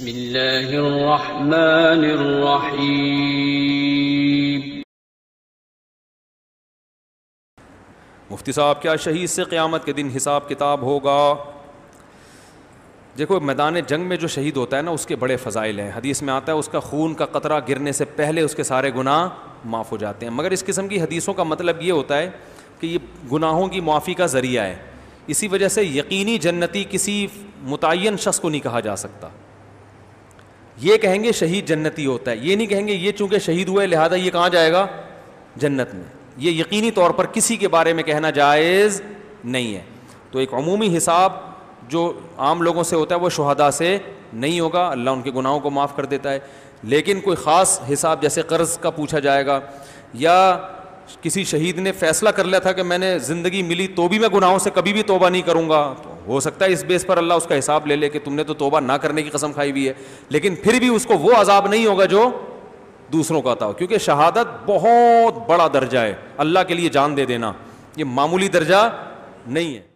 मुफ्ती साहब क्या शहीद से क़्यामत के दिन हिसाब किताब होगा देखो मैदान जंग में जो शहीद होता है ना उसके बड़े फ़जाइल हैं हदीस में आता है उसका खून का कतरा गिरने से पहले उसके सारे गुनाह माफ़ हो जाते हैं मगर इस किस्म की हदीसों का मतलब ये होता है कि ये गुनाहों की माफ़ी का ज़रिया है इसी वजह से यकीनी जन्नती किसी मुतन शख्स को नहीं कहा जा सकता ये कहेंगे शहीद जन्नती होता है ये नहीं कहेंगे ये चूंकि शहीद हुआ है लिहाजा ये कहाँ जाएगा जन्नत में ये यकीनी तौर पर किसी के बारे में कहना जायज़ नहीं है तो एक अमूमी हिसाब जो आम लोगों से होता है वो शहदा से नहीं होगा अल्लाह उनके गुनाहों को माफ़ कर देता है लेकिन कोई ख़ास हिसाब जैसे कर्ज़ का पूछा जाएगा या किसी शहीद ने फैसला कर लिया था कि मैंने ज़िंदगी मिली तो भी मैं गुनाहों से कभी भी तोबा नहीं करूँगा तो हो सकता है इस बेस पर अल्लाह उसका हिसाब ले ले कि तुमने तो तोबा ना करने की कसम खाई भी है लेकिन फिर भी उसको वो अजाब नहीं होगा जो दूसरों का आता हो क्योंकि शहादत बहुत बड़ा दर्जा है अल्लाह के लिए जान दे देना ये मामूली दर्जा नहीं है